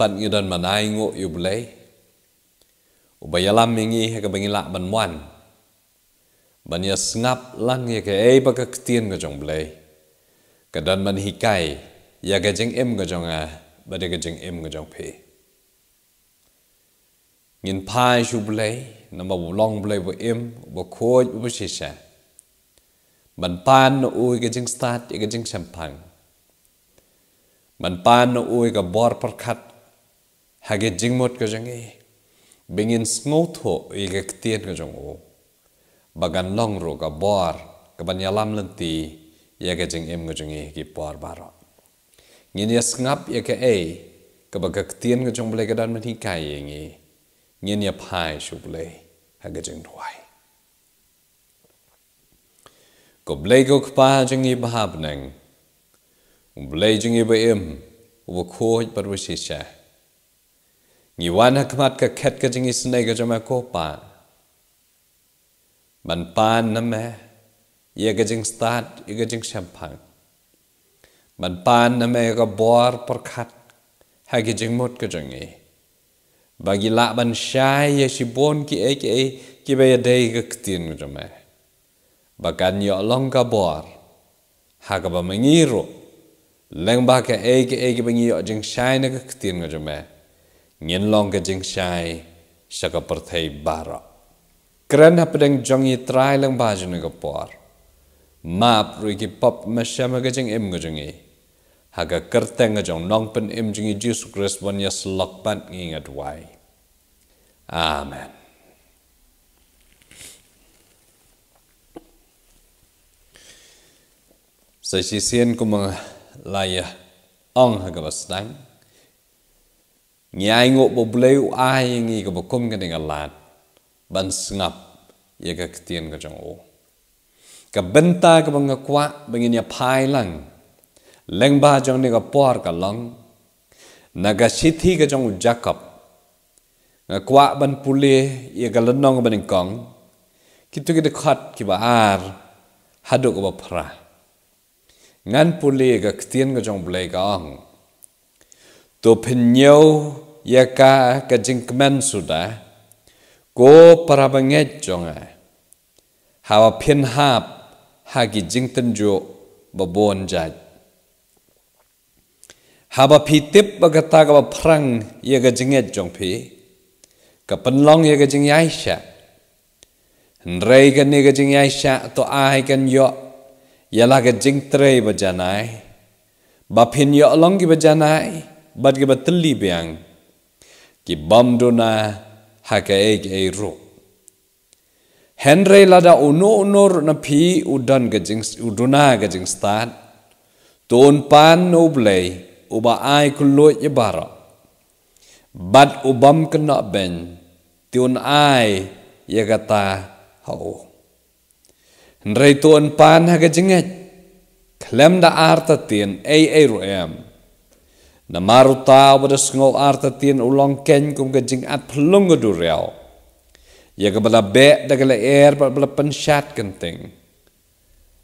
pat ngi dan manai ngo yu bulai ubayalam ngi he ka bangi la ban wan ban ya snap lan ngi ke ei pa ka ktien ga jong bulai ka dan man hi kai ya ga jeng em ga jong a ba de ga jeng em ga jong phe ngin pai shu bulai na ma long bulai bu em bu khoj bu shi sha ban pan no ui ga jeng start ga jeng champang มันปานอุ้ยกับบอดประคัด hage jingmot ka jangi bingin smo tho ige ktien ka jong bagan long ro ka bor ka ban yalam lan ti ye ge jing em ga jingi ki por baro ngin yes ngap ye ke ei ka ba ka ktien ka jong ble ga dan mi kai ye ngi ngin ye phai shu ble ha ge jing thwai ko ble go ka pa jing i ba hab ning ble jing i ba em ko hoj par wa shi ยวันักมัดก็แคดก็จิงอิสในก็จะมาโคปานมันปานนะแม่เยก็จิงสตาร์ทยก็จิงแชมพังมันปานนะแม่ก็บอร์ปรคัดให้ก็จิงหมดก็จังไงบางีละมันชายเยชิบนกีเอกเอกีเบยเดย์ก็ขึ้นก็จะมาบางันยอลองก็บอร์หากบะมงีรุเลงบากเอกเอกบางียอจิงชายนก็ขึ้นก็จะมา Nyen longa jing shai shaka perthai bara. Keren hapedeng jong yi trai lang baju ni kapor. Maap rui ki pop masyama ga jing im ga jing yi. Haga kerteng ga jong nong pen im jing yi Jesus Christ wan ya slok pan ngingat wai. Amen. Sa si sien kumang laya ong haga wasnang. ngi ai ngo bo blei ai ngi ko bo kom ngi ngal lat ban snap ye ka ktien ga jong o ka benta ka bang kwa bang ni pai lang leng ba jong ni ga por ka lang na ga sithi ga jong jakob ga kwa ban pule ye ga lan nong ban kong kitu ki de khat ki ba ar hadu ko ba phra ngan pule ga ktien ga jong blei ga ang Do pinyo ya ka ka jingkmen suda. Go parabanget jonga. Hawa pin hap hagi jingten jo babon jad. Hawa pi tip bagata ka ba prang ya ka jingget jong pi. Ka penlong ya ka jing yaisha. Nrei ka ni ka jing yaisha to ahi kan yo. Ya la ka jing trei bajanai. Ba pin yo long ki bajanai. Ba pin yo long ki bajanai bat ge bat tli biang ki bam do na ha ka ek ei ro henre la da uno unor na phi udan ge jing uduna ge jing stan ton pan no blei uba ai ku lo ye bara bat ubam kena ben tiun ai ye kata hau henre ton pan ha ge jing klem da arta tin ei ei ro em na maru tau bada sengol arta tin ulong ken kum ke jing at pelunga duriau. Ya ke bada bek da gala air bada bada pensyat kenting.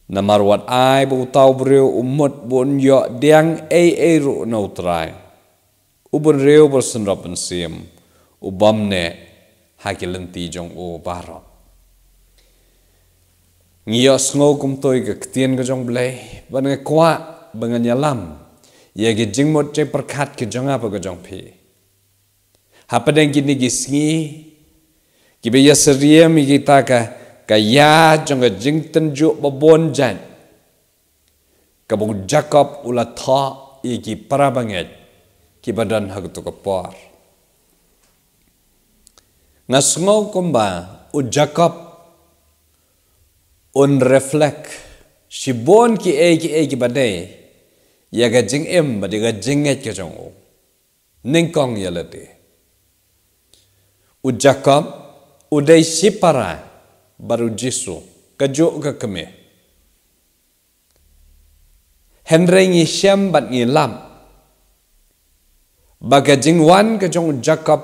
Na maru ai bau tau beriu umut buun yok diang ei ei ruk na utrai. Ubun riu bersendrop ensim. Ubam ne hakil enti jong u barok. Ngiyo sengol kum toi ke ketien ke jong belai. Bada ngekuat bengan nyalam. Bada yegi jingmo jeng perkat ki jong apa ko jong pi. Hapa deng gini gisngi, gibe ya seria mi kita ka ka ya jong ka jing ten ju bobon jan. Kabung jakob ula ta iki para banget ki badan hak tu kepar. Ngasngau kumba u jakob un reflek si bon ki eki eki badai. ยากจิงเอ็มบัดยากจิงเอ็ดก็จงโอนิ่งกองยาลเตอุจักกับอุดัยสิปาระบารุจิสุกจุกกเมเฮนเรงยิเชมบัดยิลำบักจิงวันก็จงจักกับ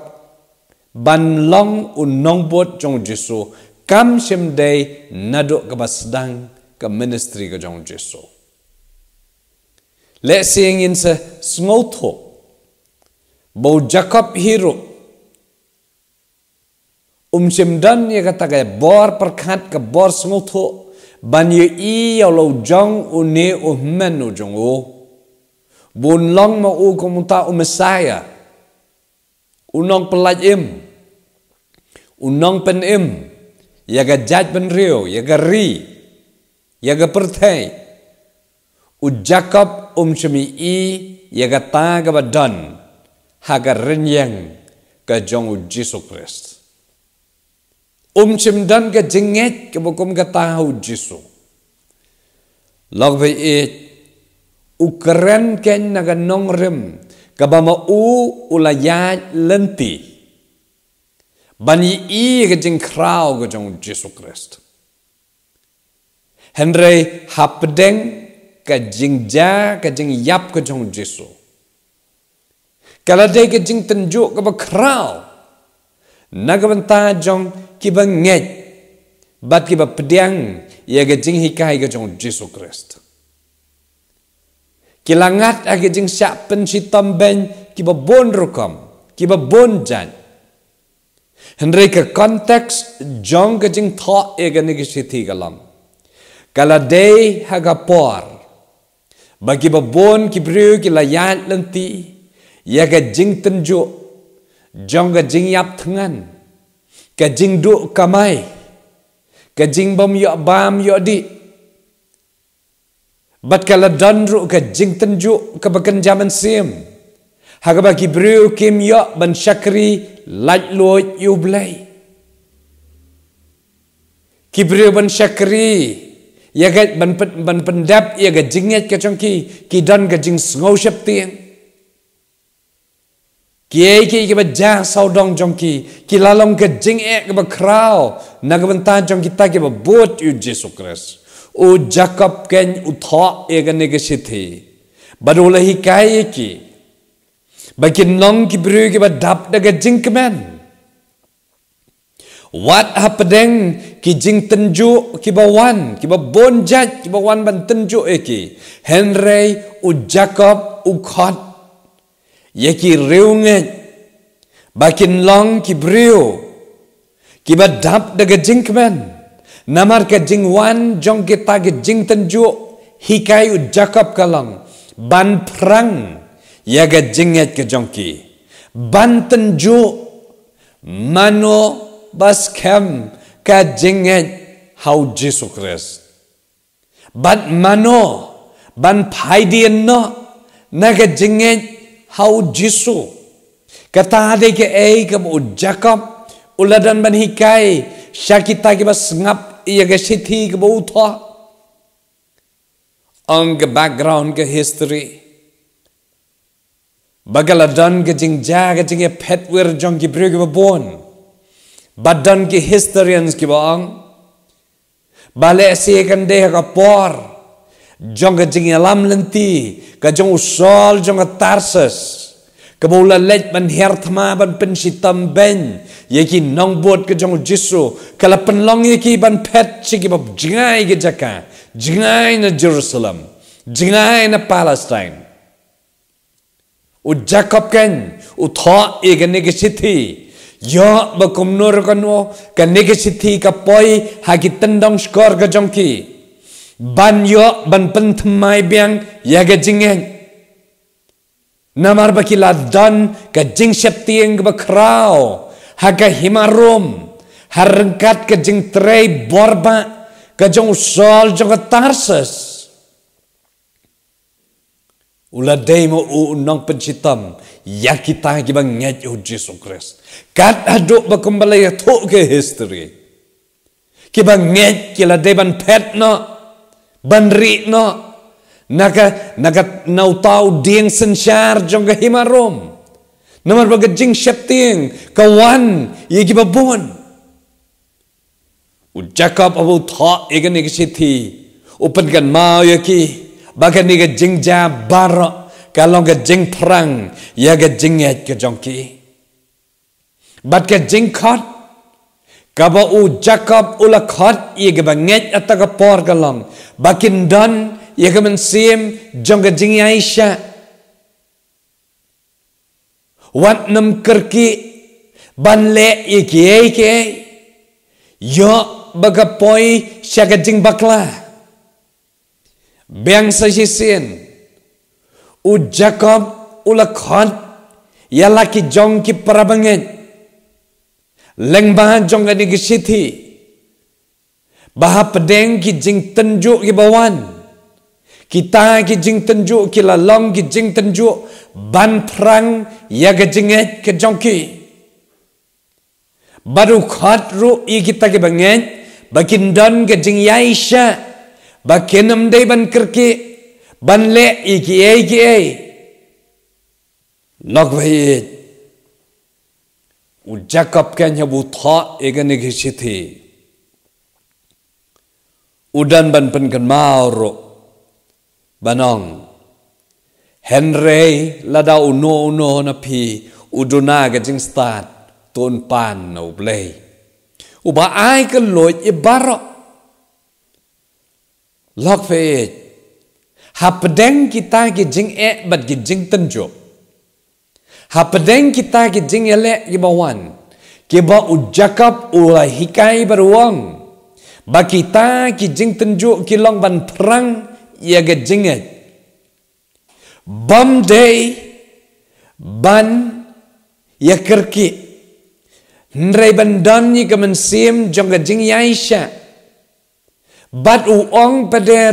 บันลองอุนงบดจงจิสุคำเชมเดย์นัดุกบัสดังกับมินิสตรีก็จงจิสุ Let's sing in the small talk. Bo Jacob Hero. Um Jim Dun, ye got a bor per cat, a bor small talk. Ban ye e a ya low jung o ne o men o jung o. Bon long ma o komuta mesaya, messiah. Unong pelaj im. Unong pen im. Ye ya got judgment real, ye ya got re. Ye got pertain. U Jacob um chumi i ye ga ta ga ba dan ha ga rin yang ga jong u jesu christ um chim dan ga jinge ke bo kum ga ta u jesu log ve e u kren ken na ga nong rim ga ba ma u u la ya lenti bani i ga jing krau ga jong u jesu christ Henry Hapdeng, ka jing ja ka yap ka jong jisu kala de ka jing ten jo ka ba kral jong ki ba bat ki ba pdiang ye ga jing hi ya ka jong jisu krist kilangat a ya ga jing sha pen chi tom ben ki ba bon rukom ki ba bon jan hendre ka context jong ka jing tho e ya ga ki sithi galam Kalade de ha bagi babon ki briu ki layat lenti ya ga jing tenju jong ga jing yap thangan ka jing du kamai ka jing bom yo bam yo di bat kala dan ru ka jing tenju ka bakan jaman sim haga bagi briu kim yo ban shakri lat lo yu blai ki briu ban shakri Ya ga ban ban ban dap ya ga jingnya ke chong ki ki don ga jing sngo shap tien. Ki ai ki ki ba ja sau dong chong ki la long ga jing e ga ba krao na ga ban ta chong ta ki ba bot yu Jesu Christ. O Jacob ken u tho e ga ne ga shi thi. Ba ro la kai ki ba ki nong ki bru ki ba dap da ga jing men. What happening? Ki jing tenju ki ba wan, ki ba bon jat, ki ba wan ban tenju eki Henry u Jacob u khot. Ye ki riu nge. Ba kin long ki briu. Ki ba dap de ge jing men. Namar ke jing wan jong ki ta ge jing tenju. Hikai u Jacob kalong. Ban prang. ya ge jing e ke jong ki. Ban tenju. Mano. Mano bas kem ka jinget hau Jesu Kris. Bat mano ban pai di no na ka jinget hau Jesu. Kata ada ke ei ke mu Jacob uladan ban hikai syakita ke bas ngap iya ke siti ke mu Ang ke background ke history. Bagaladan ke jingja ke jingge ya petwir jong ki bruge ba bon badan ki historians ki bang bale si kan de ka por jong ga jing lam lenti ka jong sol jong ga tarsus ka bula let ban hert ma ban pin si ben ye ki nong bot ka jong jisu ka la pen long ye ki ban pet chi ki bab jingai ge jaka jingai na jerusalem jingai na palestine u jacob ken u tho ye ne ge sithi Ya ba kumnor kanwo ka negesithi ka poi ha tendong skor ka jongki ban yo ban pentham biang ya ga jinge namar ba ki dan ka jing septieng ba krao ha ka himarom ha ka jing trei borba ka jong sol jong tarsas Ula demo u nong pencitam ya kita bang ngaj u Jesus Kristus. Kat aduk ba ya tu ke history. Ki bang ngaj depan la deban pet no ban no naga naga nautau tau dieng sen char himarom. Nomor ba jing shepting ka ye ki ba bon. U Jacob abu tha egen ek sithi upan kan ma ye ki bahkan ni gejing jabar kalau gejing perang ya gejing ya gejongki bat gejing kot kaba u jakob ula kot ya gebanget atau kepor kalong bakin don ia ya kemen sim jong gejing ya isya wat nem kerki ban le ya ike ike yo bagapoi syagajing baklah beng sajisin u jakob ulakhon yalaki jong ki parabanget lengbahan jong ani gisithi bahap deng ki jing tenju ki bawan kita ki jing tenju ki lalong ki jing tenju ban prang ya ge jing ke jong ki baru khat ru i kita ki bangen bakin don ke jing yaisha บักเข็นมได้บันกรกีบันเละอีกเอ้กีเอ้ลักไว้เอจุจักับแกนยบุท้าเอกนิกิสิทีอุดันบันเป็นกันมาอรุบันองเฮนรีลาดาอุโนโนนพีอุดนากจิงสตาร์ตตนปานนอบเลยอุบาไอกันลอยอิบาระลอกเพจหาประเด็นกีตากิจิงเอบัดกิจิงตันจบหาประเด็นกีตากิจิงเอเลกิบวันกิบอุจักับอุลฮิกายบรวงบักกีตากิจิงตันจบกิลองบันพรังยากิจิงเอบัมเดย์บันยากรกิ Nrei bandan ni kemen sim jong gajing yaisha. isya bat u ong pada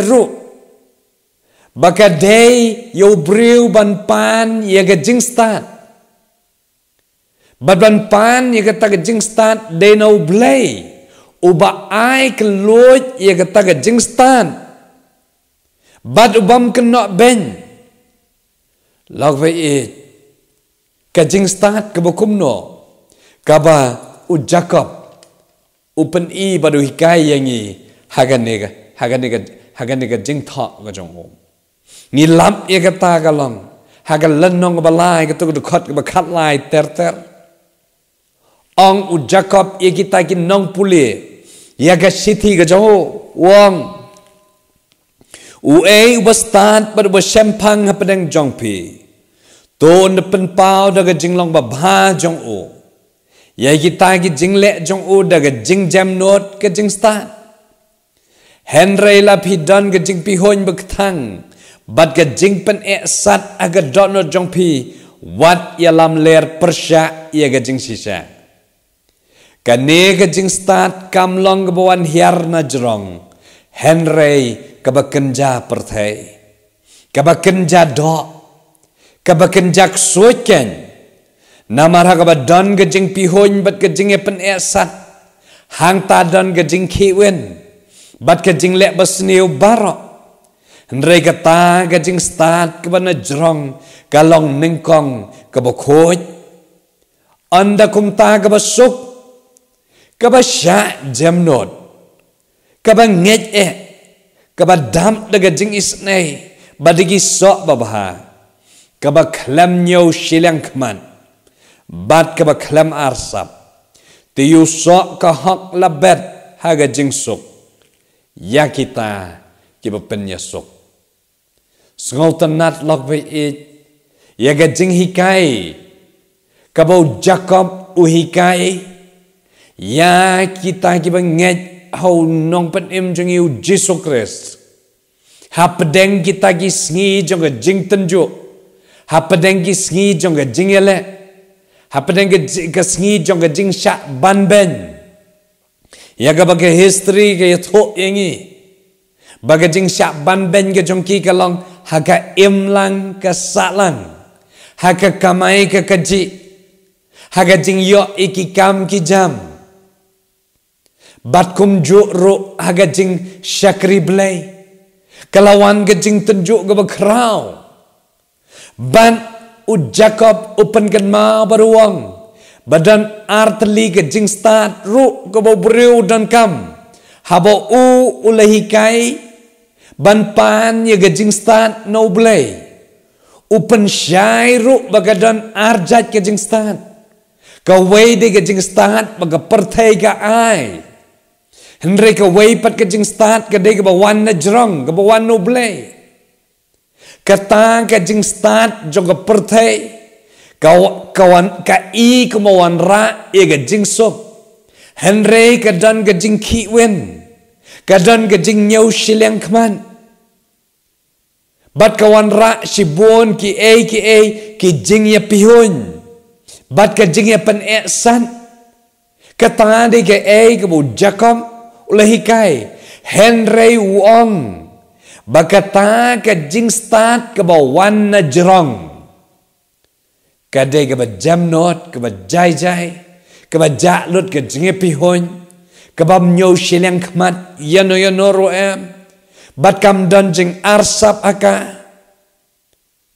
baka day yo brew ban pan ye ga jing stat bat ban pan ye ga ta ga jing stat de no play u ba ai ke loj ye ga ta ga jing stat bat u bam ke no ben log ve e ka jing stat ke bu no ka u jakob u pen i ba hikai yang i ฮักกันเนี่ก็ฮักกันเนี่ก็ฮักกันเนี่ก็จิงท้อก็จงโอมนี่ลำเอกตากะลองฮักกันเล่นนองก็บลายก็ตุกตุกขัดก็บขัดลายเตอร์เตอร์องอุจักบเอกิตากินนองปุลีเยกสิทธิ์ก็จงโอวังอุเออุบสตารนปะอุบเชมพังฮะปเด็นจงพีตัวนันเป็นพาวดะก็จิงลองบับ้าจงโอยากิตากิจิงเละจงโอดะก็จิงเจมโนดก็จิงสตาร์ Henry lapidan ke jing pihon bekthang bat ke jing pen esat aga donor jong pi wat yalam ler persya ia ke sisa Kene ke start kamlong kebawan ke hiar na Henry ke bekenja perthai ke bekenja do ke bekenja suken namara ha ke don ke pihon bat ke jing pen esat hang tadon don kiwen bat ka lek bas niu barok. Nre kata ta ka jing start ka bana jrong ka long Anda kumta kebasuk, ka ba suk ka ba sya jem not. Ka ba ngej e ka ba dam da ka jing is sok ba ba ha. Ka nyau shilang kman. Bat ka arsap. Tiyu sok labet haga jing Ya kita kita penyesok. Sungau tenat lok beit ya gajing hikai, kabau Jacob uhikai, ya kita kita ngej hau nong pen im ha jeng iu Jesus Christ. Hapedeng kita gis ngi jong jing tenju, hapedeng gis ngi jong jing ele, hapedeng gis ngi jong jing sya banben. Ya ga bagai history ke ya thok yang Baga jing syak ban ben ke jongki ke long. Haka imlang ke saklang. Haka kamai ke keji. Haka jing yok iki kam ki jam. Bat kum juk ruk haka jing syakri belai. Kelawan ke jing tenjuk ke berkerau. Ban u Jacob upen ken ma beruang. Ban badan artli ke jingstat ru ke bobriu dan kam habo u ulahi kai ban pan ye ke jingstat no blay upen syai ru bagadan arjat ke jingstat ke wei de ke jingstat baga pertai ke ai hendre ke wei pat ke jingstat ke de ke bawan na jrong ke bawan no blay Kata ke jingstat juga pertai kawan ka i kumawan ra e ga jing so hen re ka dan ga jing ki wen dan ga jing nyau shi leng kman bat kawan ra si bon ki e ki e ki jing ya pihun bat ka jing ye pen e san ka ta de ke bu jakom le hi kai wong ba ka ta ka jing start ka ba wan na กะเดกะบะจัมนอตกะบะจายจายกะบะจาลุดกะจิงเปฮอนกะบะมโยชิเลงคมัดยะโนยะโนโรเอมบัดกัมดันจิงอาร์ซับอากา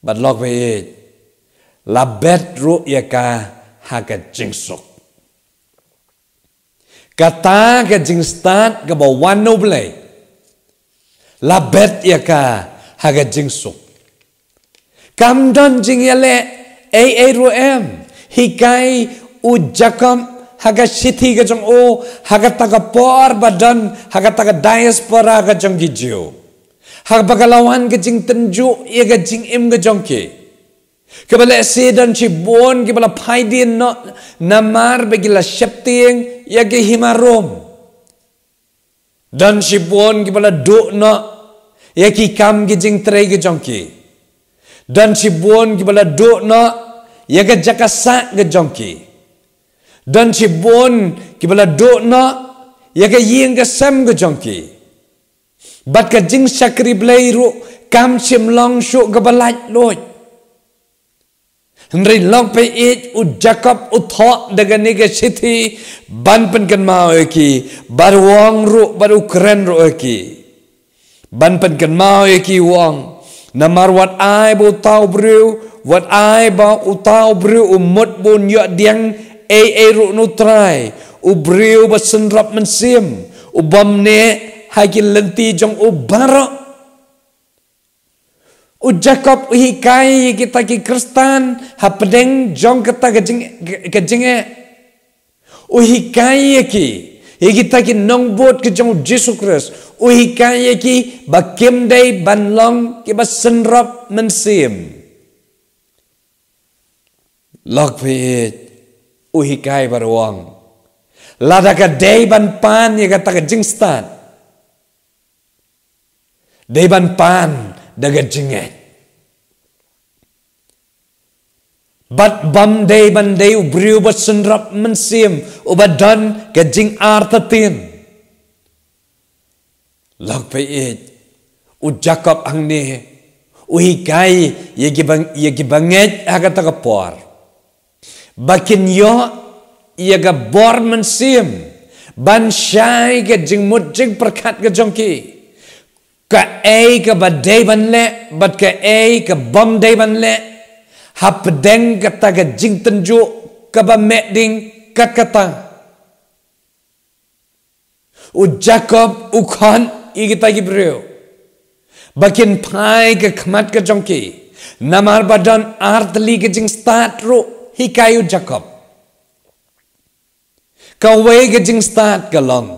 บัดลอกเวเอทลาเบทรุยะกาฮากะจิงสุกกะตากะจิงสตาร์กะบะวันโนเบลลาเบทยะกาฮากะจิงสุกกัมดันจิงยะเล่ไอ้ไอ้รู้เอ็มฮิกายอุจักม์ฮักกับสิทธิกจงโอฮักกับตากับปอร์บัดันฮักกับตากับไดเอสปอร์อากับจงกิจิโอฮักบักลาวันกับจิงตันจูเอกับจิงเอ็มกับจงกีกับเลเซดันชิบวนกับเลพายดีนน์นามาร์เบกิลาเชปติงเอกับฮิมารุม dan si buon ki pala duk na ya ki kam ki jing trai ki jong ki dan si buon ki pala duk na ia ya kerja kasak ke jongki. Dan si bon kibala dok na, ia ya ke yin ke sem ke jongki. Bat ke jing syakri belai ru, kam sim long syuk ke balaj loj. Nri long pe ij u jakob u thok dengan ni ke siti, ban pen ken mau eki, bar wong ru, bar ukren ru eki. Ban pen ken mau eki wong namar wat ai bo tau brew wat ai ba u tau brew u mot bon yo dieng e e ru nu trai u brew ba sen rap men sim u bom ne ha ki lenti jong u bar u jakob u hi kai kita ki kristan ha pedeng jong kata ke jing ke jing e u hi kai ki Iki taki nong bot ke jong Jesu Kris. Ui kaya ki ba kem day ban long ke ba senrop men sim. Lok pe it. Ui kaya bar wong. Lada ka day ban pan ya ka taka jing stan. Day ban pan daga jinget. Bat bam day ban day ubriu bat sunrap mensim, ubat dan kejing artatin. Lak peit u Jacob ang u hikai yegi bang yegi banget agat agapor. Bakin yo yega bor mensiem ban shai kejing mudjing perkat kejongki. Ka ay ka ba day ban le, bat ka ay ka bam day ban le, hapdeng kata ke jing tenju kaba meding kakata u jacob u khan igita gibreo bakin pai ke khmat ke jonki namar badan art li ke jing start ro hikayu jacob ka we ke jing start ke long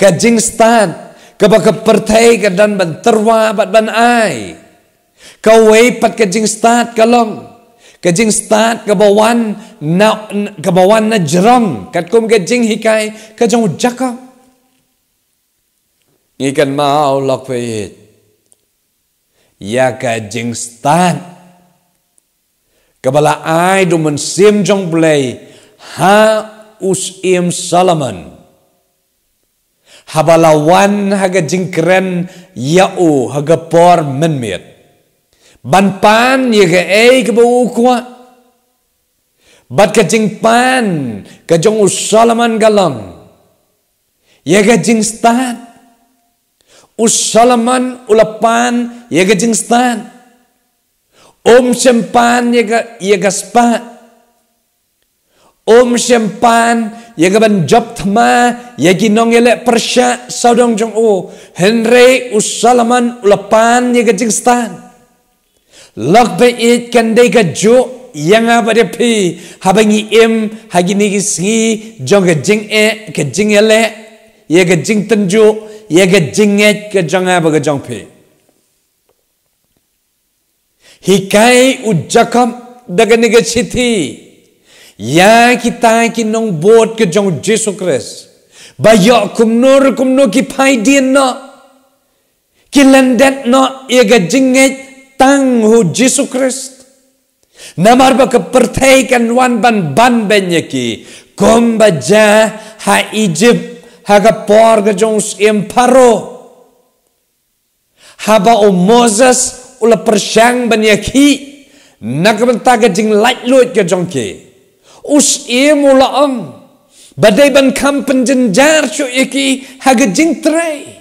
ke jing start ke ba ke pertai ke dan ban terwa bad ban ai ka we pat ke jing start ke long Kajing start ke bawah na ke bawah na jeram kat kum kajing hikai kajong jaka ni kan mau lok pet ya kajing start kebala ai do men sim jong play ha us im salaman habala wan haga jing kren ya o haga por men Ban pan ye ke ai ke bu ku. Bat ke jing pan ke jong usalaman galam. Ye ke jing stan. Usalaman ulapan ye ke jing stan. Om sempan ye ke ye ke spa. Om sempan ye ke ban job thma ye ki nong ye le persya saudong jong u. Henry usalaman ulapan ye ke jing stan. Om sempan ye ke ye ke spa. Lok be it kan dey jo yang apa dia pi habang i em hagi ni ki sngi jong ka jing e ka jing e le ye ka jing tan jo ye ka jing e ka jong e apa ka jong pi Hikai kai u jakam daga ni ka chithi ya ki ki nong bot ka jong jesu kris ba yo kum nor kum no ki pai dien no ki landet no ye ka jing e tang hu Jesu Krist. Namar ba ke pertaikan wan ban ban ben yaki. Kom ba ja ha Egypt ha ke por ke jongs imparo. Ha ba o Moses ula persyang ban yaki. Nak benta ke jing light luit ke jongke. Us im ula om. Badai ban kampen jenjar cu yaki ha ke jing terai.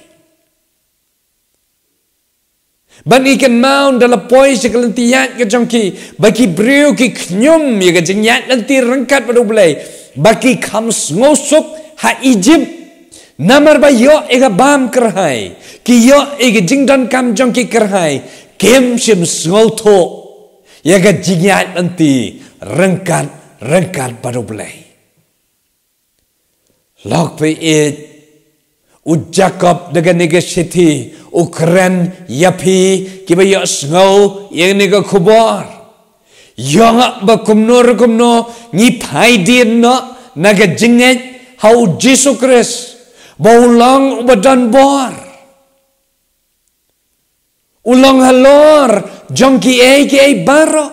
Ban i kan maun dalam poi se kalen tiyat ke chong ki. Baki ki knyum ya ke jeng yat nanti rengkat pada ublai. bagi khams ngosuk ha ijib. Namar ba yo ega bam kerhai. Ki yo ega jeng dan kam chong ki kerhai. Kem shim sngol Ya ke jeng yat nanti rengkat rengkat pada ublai. Lok pe it. Ujakop dengan negasiti. Ujakop Ukraine yapi kiba yas ngau yang ni ka khubor yong ba kumno ro ni phai din no na ga jinge how Jesus Christ baulang ubadan bor ulang halor jongki ei ki baro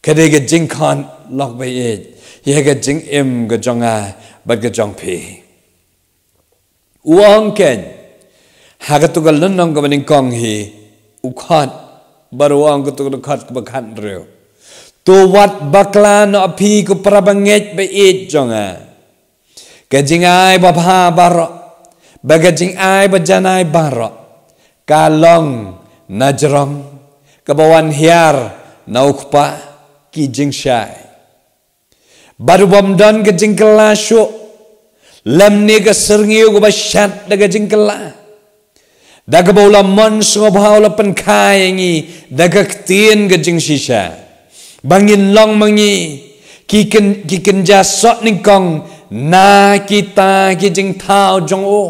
kada ga jing khan lok ba ye ye ga jing em ga jonga ba ga jong phi uang ken hagatugal nan nong ka maning kong hi ukhat baruang ka tugal khat ka khat reo to wat bakla no api ko prabanget be ba pha bar ba ka jing ai ba janai bar ka long na jrom hiar na ukpa ki jing baru bom don ka shu lam ni ka sirngi shat da jing kala da ba ula man sunga ba ula pan kaya ngi da ga ktien ga jing bangin long mangi kikin kikin sot ning kong na kita ki jing tao jong o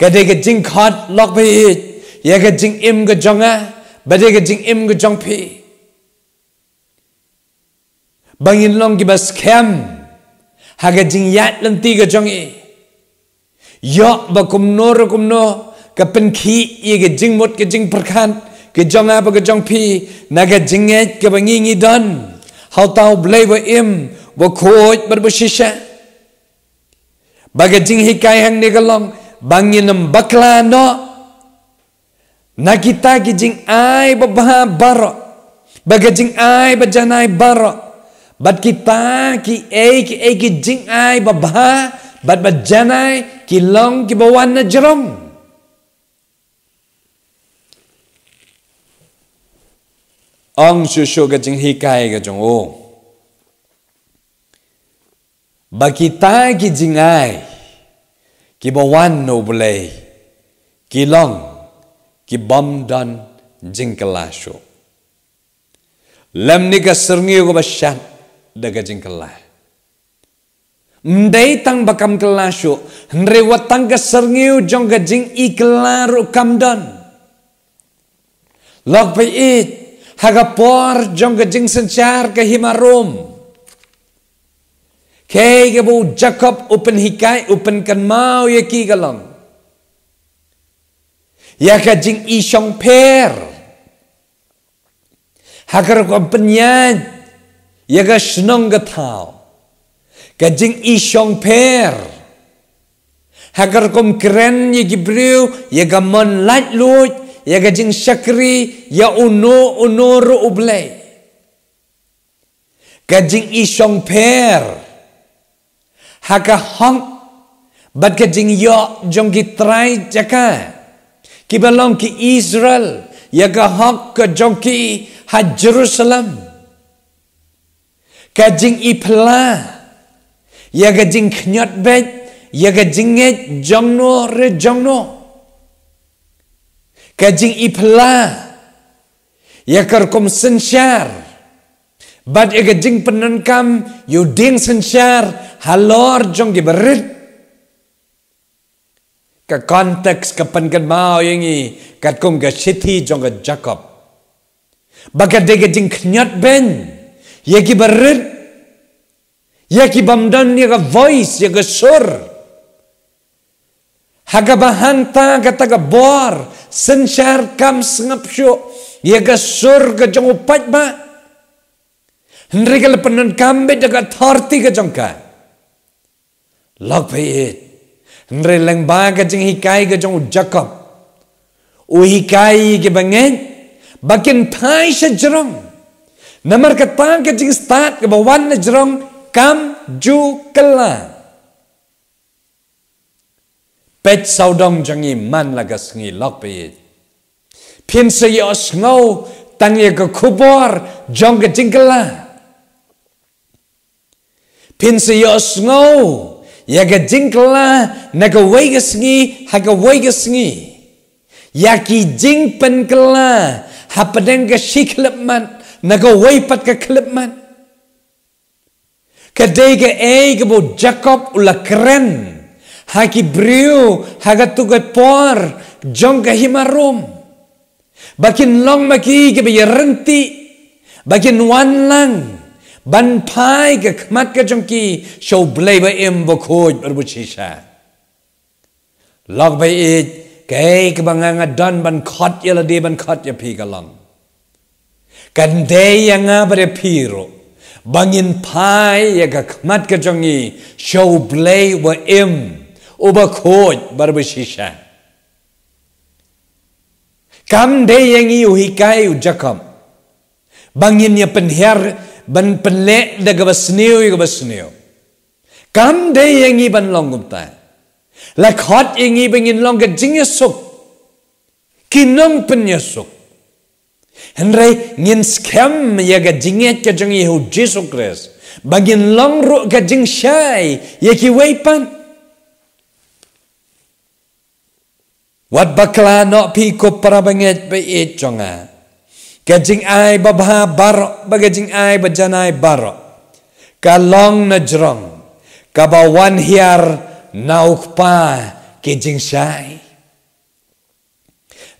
ka de ga jing khat lok pe ya ga jing im ga jong a ba de ga im ga jong pe bangin long ki bas kem ha ga jing yat lan ti ga jong e ยอะบกุมโนรกุมโนก็เป็นขี้อีกจิงหมดก็จิงประคันก็จองอาบก็จองพีนักจิงเงก็บังงี้งี้ดันเฮาเต้าเบลว่าอิมว่าโคตรบัดบุชิชะบักจิงฮิกายหังนี่ก็ลองบางยินนบักลานะนักกิตากิจิงอายบบาบารบักจิงอายบจานายบารบัดกิตากิเอกเอกิจิงอายบบา bat bat janai kilong ki bawan na jerong ang su su ga jing hikai ga jong o bakita ki jingai ki bawan no bule kilong ki bom dan jing kelasho lemni ga sirngi ga bashan daga jing kelasho Ndai tang bakam kelasyo, nrewat tang kesengiu jong gajing iklaru kamdan. Log pe haga por jong gajing sencar ke himarum. Kei kebu Jacob upen hikai upen kan mau ye ki galang. Ya gajing isong per. Hagar kau penyad, ya gajing senong gajing isyong per. Hagar kom kren ye gibril ye gamon light luj ye gajing syakri ye ya uno unor uble. Gajing isyong per. Haka hong bat gajing yo ya jong gitrai jaka. Kibalong ki Israel ye gahok ke jong ki ha Jerusalem. Gajing iplah yaga jing knyot bet yaga jing ngej jong no re jong no ka jing ipla yakar kom sensyar bad yaga jing penen kam yu ding sensyar halor jong giberit ke konteks ka pengen kan mau yang i kat kum ka shithi jong ka jakob baka dega jing knyot ben yagi berit Jeg kan bemdanne jeg voice, jeg er sur. haga bahanta, behandle jeg at jeg bor, sen kjær kam snapsjø, jeg er sur, jeg kan opad meg. Han regler på den kambe, jeg kan tørte jeg kan kjær. Lag på et. Han regler på hikai jeg kan jakob. O hikai jeg kan bengen, bakken tæs jeg jeg jeg jeg jeg jeg jeg jeg jeg jeg jeg kam ju kela. Pet sau dong jangi man laga sengi lok pei. Pin se yo sngo tang ye ke kubor jong ke jingkela. Pin se yo sngo ye ke jingkela na ke wei ke sengi ha ke wei ke sengi. Ya ki jing pen kela ha pedeng ke shi man na ke wei pat ke man. Ketika ayah bu Jacob ulah keren, hagi brio haga tu ke por jong ke himarum. Bakin long maki ke bayar renti, bakin wan lang ban pai ke kemat ke jong ki show blay bay em bu kuj berbu cisha. Log bay ej ke ayah ke bangang adan ban kot yaladi ban kot yapi galang. Kandai yang apa dia piruk bangin pai ya ka khmat ka jong ni show play wa im oba khoj bar ba shi sha kam de yang yu hi kai u jakam bangin ya pen her ban pen le da ga bas neu yu ya ga bas neu kam de yang yi ban long gum ta la khot yang yi bangin long ga jing ya suk ki nong pen ya suk Henry ngin scam ya ga kejeng Yehu Jesus Christ. Bagin long ru ga jing ya ki weipan. Wat bakla no pi ko para banget pe e chonga. Ga ai babha bar ba jing ai ba janai bar. Ka long na jrong. Ka ba wan hiar na uk ke jing shai.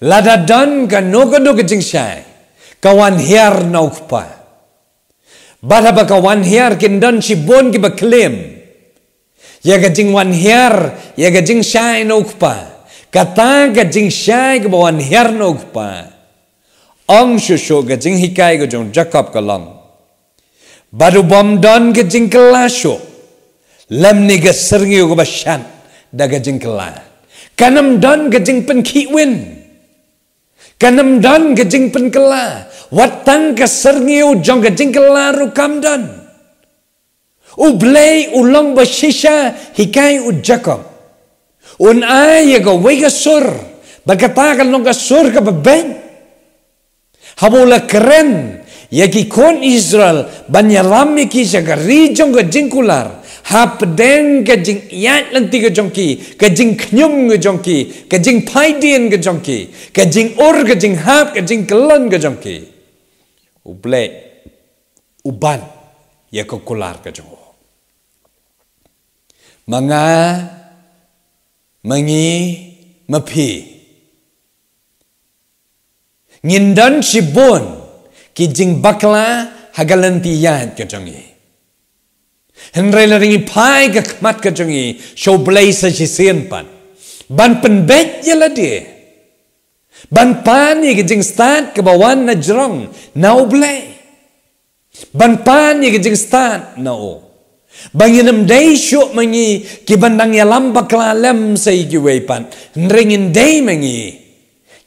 Lada don ka no ka no ka jing shai kawan hiar naukpa. Bala ba kawan hiar kindan si bon ki ba klaim. Ya gajing wan hiar, ya gajing syai naukpa. Kata gajing syai ki ba wan hiar naukpa. Ang syosho gajing hikai ko jong jakab kalam. Baru bom don gajing kelasho. Lam ni gasir sergi ko ba syan da gajing kelas. Kanam don gajing pen kiwin. Kanam don gajing pen kelas. Watang ke sergiu jongga jingkela rukamdan. Ublei ulong bersisha, hikai u Jacob. Un ayah ke wega sur. Berkata akan longga sur ke beben. Habula keren. Yagi kon Israel banyalami ki jaga rijong ke jingkular. Hap den ke jing yat lenti ke jongki. Ke jing knyum ke jongki. Ke jing paidian ke jongki. Ke jing ur ke jing hap ke jing kelan ke jongki u uban, ya ban ye ko ka jo manga mangi mapi ngin dan si ki jing bakla hagalanti yan ka jongi hen la ringi pai ka mat ka jongi show blaze as you seen pan ban pen bet ye la dia บันปานนี่ก็จึงสตาร์ทกับวันนจรองนาวเบลบันปานนี่ก็จึงสตาร์ทนาบางยินดได้ชั่วมงี้กี่บันดังยาลำบากลาเล่มใส่กี่เวปันนริงินได้มงี้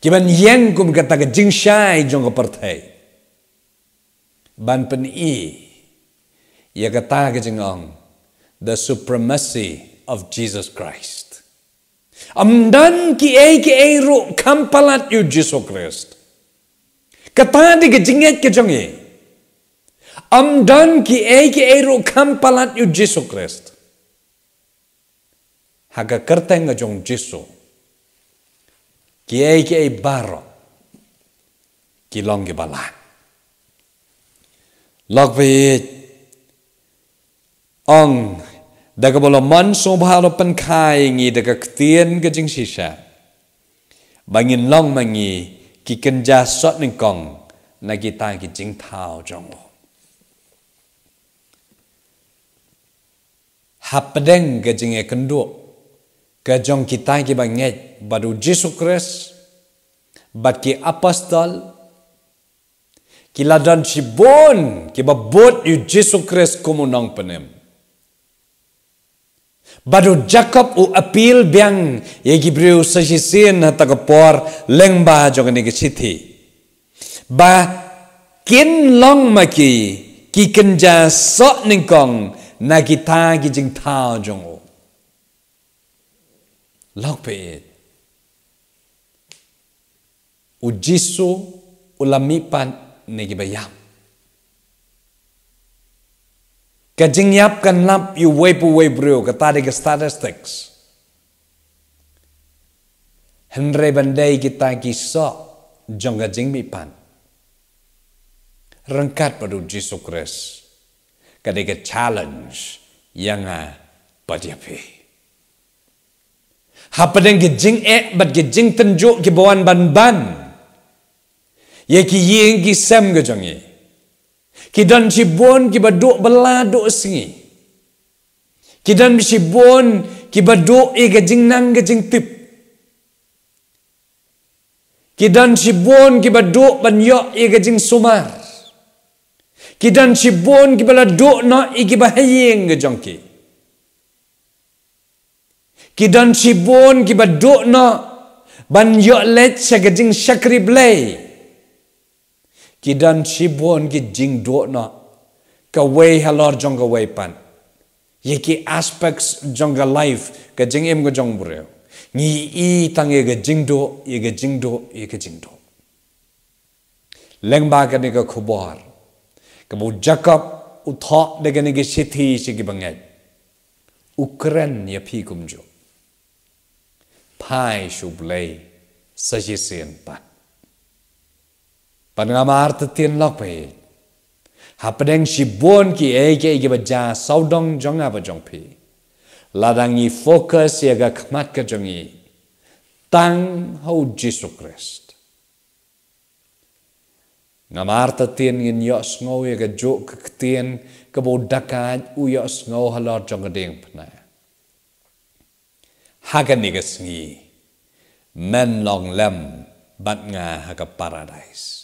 กี่บันยังกุมกตะกจึงชายจงกับประเทศบันเป็นอียากตากจึงอง the supremacy of Jesus Christ Amdan ki ei ki ei ro kampalat yu Jesu Krist. Katadi ke jinget ke jongi. Amdan ki ei ki ei ro kampalat yu Jesu Krist. Haga kerta nga jong Jesu. Ki ei ki ei baro. Ki longi bala. Lagwe ang ดกบลมันสงพารปันคายงีดกเตียนก็จิงชิชาบางินล่องมังีกิกันจาสดหนึ่งกองนกิตากิจิงเท้าจงโอฮับประเด็งก็จิงเอกันดวกจงกิตากิบางเงบารูจิสุครสบัดกิอัปสตอลกิลาดันชิบนกิบบดอยู่จิสุครสกุมนองเป็นม Badu Jacob u appeal biang ye Gibril sashi sin ta ka por leng ba jogani ki chithi ba kin long ma ki ki kin ja so ning kong na ki ta gi jing ta jong u lok pe u jisu u lami ne gi ba yang Και τζινιάπκαν να πει ο Βέιπου Βέιπριο, κατάρι και στατιστικ. Χενρέι βαντέι και τα κισό, τζονγκα τζινμι παν. Ρενκάτ παντού τζίσο κρέ. Κατά και challenge, γιάννα παντιαπή. Χαπαντέν και τζινγκ έ, μπατ και τζινγκ τεντζό και μπαν μπαν. Γιατί γίνει και σέμγκα τζονγκ. Kidan cibun kita duk bela duk sengi. Kidan cibun kita duk i gajing nang gajing tip. Kidan cibun kita duk banyak i gajing sumar. Kidan cibun kiba duk na i kiba hayeng gajongki. Kidan cibun kiba duk na banyok lecha gajing syakri blay. Kidan ki dan shibon ki jing do na ka way halor jong ga way pan ye ki aspects jong ga life ka jing em ga jong bure ni i tang ye ga jing do ye ga jing do ye ga jing do leng ba ka ni ga khobar ka bu jakob u tho de ga ni ge sithi shi ki bang ai ukran ye phi kum jo pai shu blay sa ji sen pan pada marta tin lokpe. Hapdeng si bon ki ege ege baja saudong jong apa jong pe. Ladang i fokus ya ga kmat ka jong i. Tang ho Jesus Christ. Ngamarta tin ngin yos ngau ya ga jok ke ketin ke bodakaj u yos ngau halor jong ke ding pna. Hagan ni ke sengi. Men long lem bat ngah ke paradise.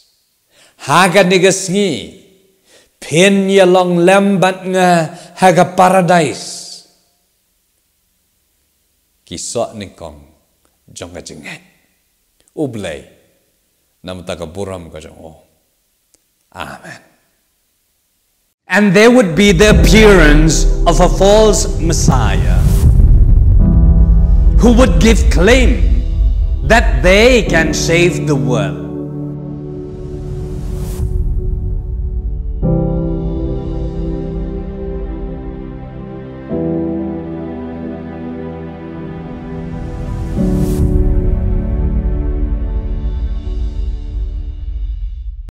haga nigasngi pen ya long lembat haga paradise kisok ni Jonga jong ga jing ublay namta buram ka amen and there would be the appearance of a false messiah who would give claim that they can save the world